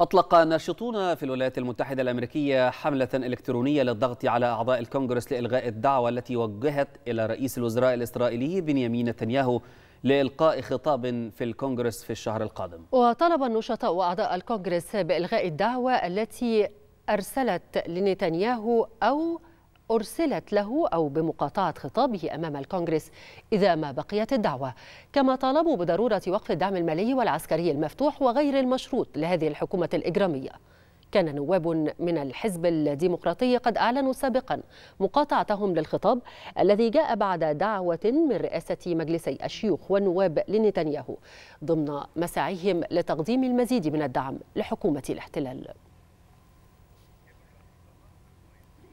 أطلق ناشطون في الولايات المتحدة الأمريكية حملة إلكترونية للضغط على أعضاء الكونغرس لإلغاء الدعوة التي وجهت إلى رئيس الوزراء الإسرائيلي بنيامين نتنياهو لإلقاء خطاب في الكونغرس في الشهر القادم وطلب النشطاء وأعضاء الكونغرس بإلغاء الدعوة التي أرسلت لنتنياهو أو أرسلت له أو بمقاطعة خطابه أمام الكونغرس إذا ما بقيت الدعوة كما طالبوا بضرورة وقف الدعم المالي والعسكري المفتوح وغير المشروط لهذه الحكومة الإجرامية كان نواب من الحزب الديمقراطي قد أعلنوا سابقا مقاطعتهم للخطاب الذي جاء بعد دعوة من رئاسة مجلسي الشيوخ والنواب لنتنياهو ضمن مساعيهم لتقديم المزيد من الدعم لحكومة الاحتلال